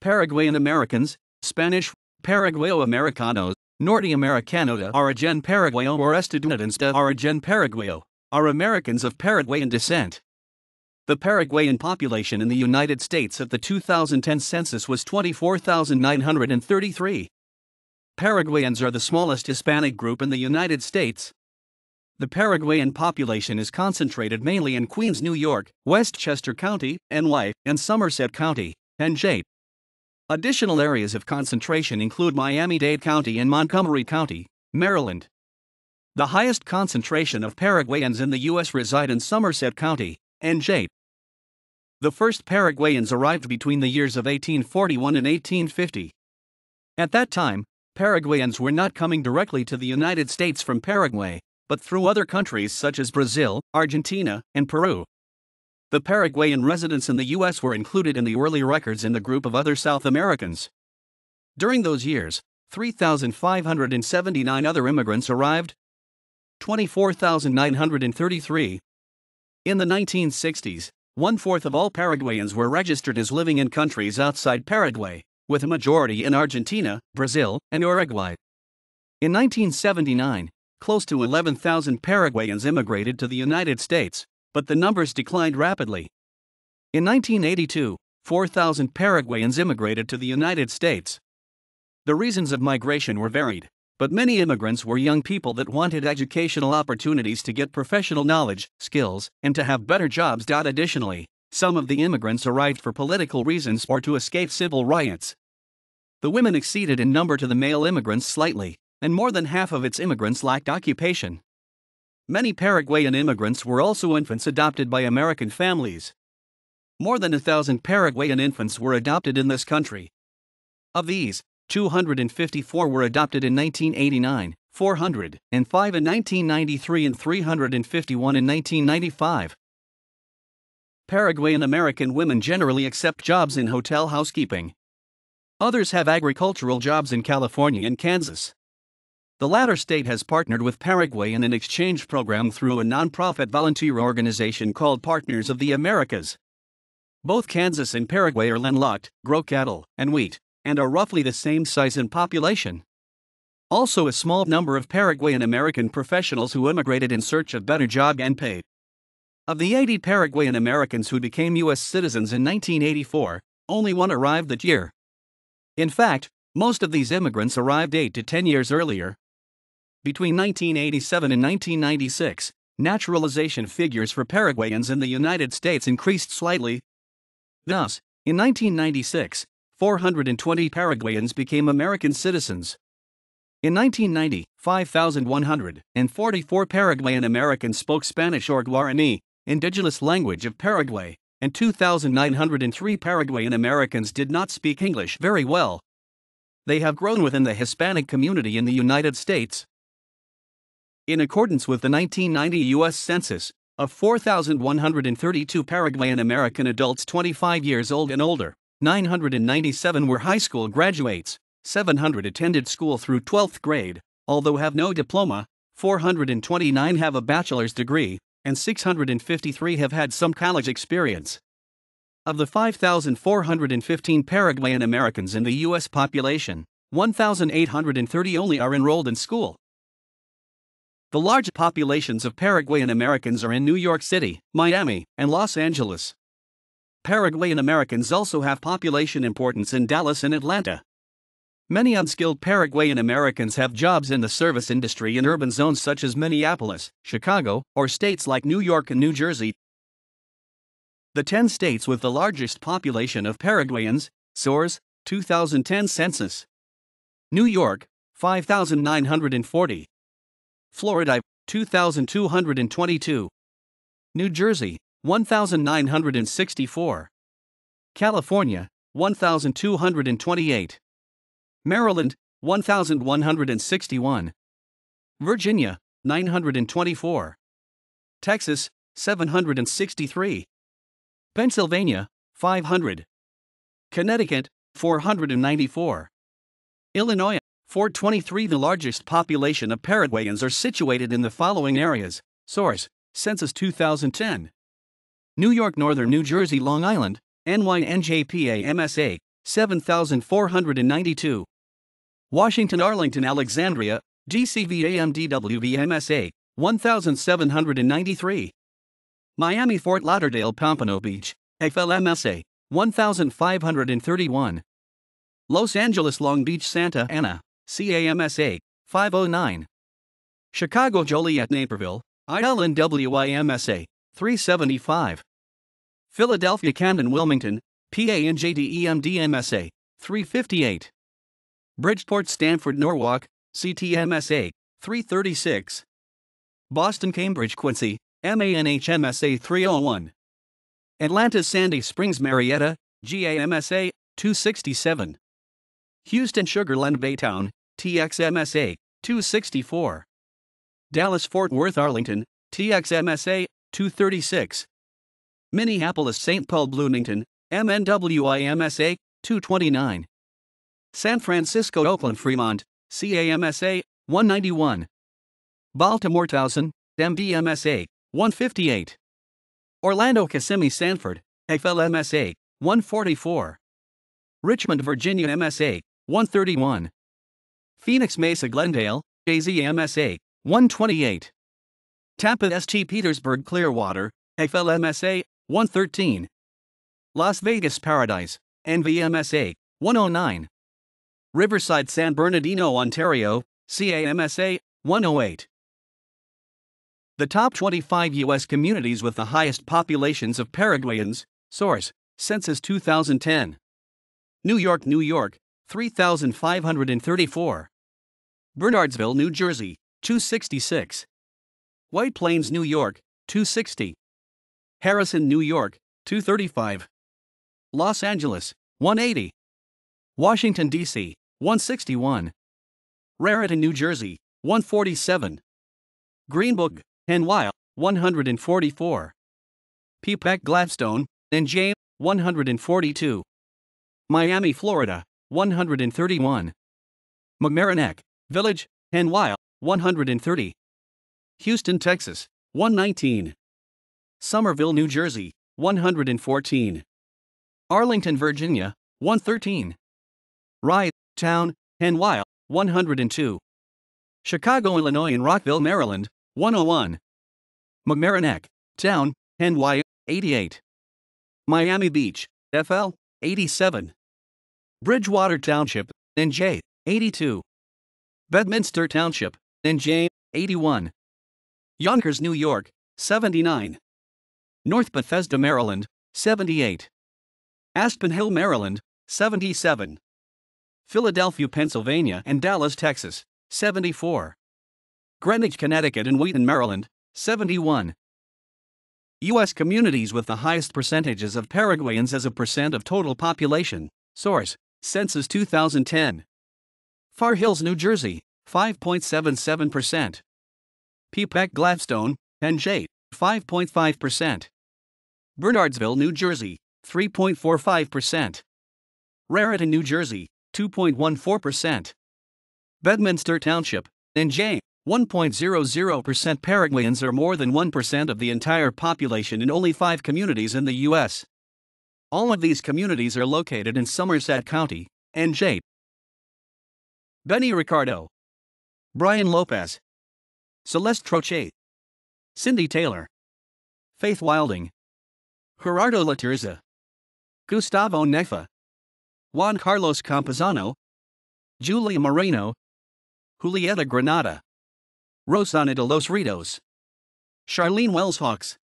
Paraguayan Americans, Spanish, Paraguayo Americanos, Norte Americano de Origen Paraguayo or Estudiantes de Origen Paraguayo, are Americans of Paraguayan descent. The Paraguayan population in the United States at the 2010 census was 24,933. Paraguayans are the smallest Hispanic group in the United States. The Paraguayan population is concentrated mainly in Queens, New York, Westchester County, NY, and Somerset County, NJ. Additional areas of concentration include Miami Dade County and Montgomery County, Maryland. The highest concentration of Paraguayans in the U.S. reside in Somerset County, NJ. The first Paraguayans arrived between the years of 1841 and 1850. At that time, Paraguayans were not coming directly to the United States from Paraguay, but through other countries such as Brazil, Argentina, and Peru. The Paraguayan residents in the U.S. were included in the early records in the group of other South Americans. During those years, 3,579 other immigrants arrived, 24,933. In the 1960s, one fourth of all Paraguayans were registered as living in countries outside Paraguay, with a majority in Argentina, Brazil, and Uruguay. In 1979, close to 11,000 Paraguayans immigrated to the United States but the numbers declined rapidly. In 1982, 4,000 Paraguayans immigrated to the United States. The reasons of migration were varied, but many immigrants were young people that wanted educational opportunities to get professional knowledge, skills, and to have better jobs. Additionally, some of the immigrants arrived for political reasons or to escape civil riots. The women exceeded in number to the male immigrants slightly, and more than half of its immigrants lacked occupation. Many Paraguayan immigrants were also infants adopted by American families. More than a thousand Paraguayan infants were adopted in this country. Of these, 254 were adopted in 1989, 405 in 1993, and 351 in 1995. Paraguayan American women generally accept jobs in hotel housekeeping. Others have agricultural jobs in California and Kansas. The latter state has partnered with Paraguay in an exchange program through a nonprofit volunteer organization called Partners of the Americas. Both Kansas and Paraguay are landlocked, grow cattle and wheat, and are roughly the same size in population. Also, a small number of Paraguayan American professionals who immigrated in search of better job and pay. Of the 80 Paraguayan Americans who became U.S. citizens in 1984, only one arrived that year. In fact, most of these immigrants arrived 8 to 10 years earlier, between 1987 and 1996, naturalization figures for Paraguayans in the United States increased slightly. Thus, in 1996, 420 Paraguayans became American citizens. In 1990, 5,144 Paraguayan Americans spoke Spanish or Guarani, indigenous language of Paraguay, and 2,903 Paraguayan Americans did not speak English very well. They have grown within the Hispanic community in the United States in accordance with the 1990 U.S. Census, of 4,132 Paraguayan American adults 25 years old and older, 997 were high school graduates, 700 attended school through 12th grade, although have no diploma, 429 have a bachelor's degree, and 653 have had some college experience. Of the 5,415 Paraguayan Americans in the U.S. population, 1,830 only are enrolled in school, the large populations of Paraguayan Americans are in New York City, Miami, and Los Angeles. Paraguayan Americans also have population importance in Dallas and Atlanta. Many unskilled Paraguayan Americans have jobs in the service industry in urban zones such as Minneapolis, Chicago, or states like New York and New Jersey. The 10 states with the largest population of Paraguayans, SOARS, 2010 census. New York, 5,940. Florida, 2,222. New Jersey, 1,964. California, 1,228. Maryland, 1,161. Virginia, 924. Texas, 763. Pennsylvania, 500. Connecticut, 494. Illinois, 423 The largest population of Paraguayans are situated in the following areas. Source Census 2010. New York, Northern New Jersey, Long Island, NYNJPA MSA 7492. Washington, Arlington, Alexandria, GCVAMDWV MSA 1793. Miami, Fort Lauderdale, Pompano Beach, FLMSA 1531. Los Angeles, Long Beach, Santa Ana, CAMSA 509. Chicago Joliet Naperville, and WIMSA 375. Philadelphia Camden Wilmington, PA and JDEMDMSA 358. Bridgeport Stanford Norwalk, CTMSA 336. Boston Cambridge Quincy, MANHMSA 301. Atlanta Sandy Springs Marietta, GAMSA 267. Houston Sugarland Baytown, TXMSA 264. Dallas Fort Worth Arlington, TXMSA 236. Minneapolis St. Paul Bloomington, MNWIMSA 229. San Francisco Oakland Fremont, CAMSA 191. Baltimore Towson, MDMSA 158. Orlando Kissimmee Sanford, FLMSA 144. Richmond, Virginia MSA 131. Phoenix Mesa Glendale, JZMSA, 128. Tampa ST Petersburg Clearwater, FLMSA, 113. Las Vegas Paradise, NVMSA, 109. Riverside San Bernardino, Ontario, CAMSA, 108. The top 25 U.S. communities with the highest populations of Paraguayans, source, Census 2010. New York, New York, 3,534. Bernardsville, New Jersey, 266. White Plains, New York, 260. Harrison, New York, 235. Los Angeles, 180. Washington, D.C., 161. Raritan, New Jersey, 147. Greenbrook, NY, 144. Peapack, Gladstone, NJ, 142. Miami, Florida, 131. McMarinac, Village, Hanwha, 130. Houston, Texas, 119. Somerville, New Jersey, 114. Arlington, Virginia, 113. Rye, Town, Hanwha, 102. Chicago, Illinois, and Rockville, Maryland, 101. mcmarinac Town, Hanwha, 88. Miami Beach, FL, 87. Bridgewater Township, NJ, 82. Bedminster Township, NJ, 81. Yonkers, New York, 79. North Bethesda, Maryland, 78. Aspen Hill, Maryland, 77. Philadelphia, Pennsylvania, and Dallas, Texas, 74. Greenwich, Connecticut, and Wheaton, Maryland, 71. U.S. communities with the highest percentages of Paraguayans as a percent of total population. Source Census 2010. Far Hills, New Jersey, 5.77%. Peapack, Gladstone, NJ, 5.5%. Bernardsville, New Jersey, 3.45%. Raritan, New Jersey, 2.14%. Bedminster Township, NJ, 1.00% Paraguayans are more than 1% of the entire population in only five communities in the U.S. All of these communities are located in Somerset County, NJ, Benny Ricardo, Brian Lopez, Celeste Trochet, Cindy Taylor, Faith Wilding, Gerardo Latirza, Gustavo Nefa, Juan Carlos Camposano, Julia Moreno, Julieta Granada, Rosana de los Ritos, Charlene Wells Hawks,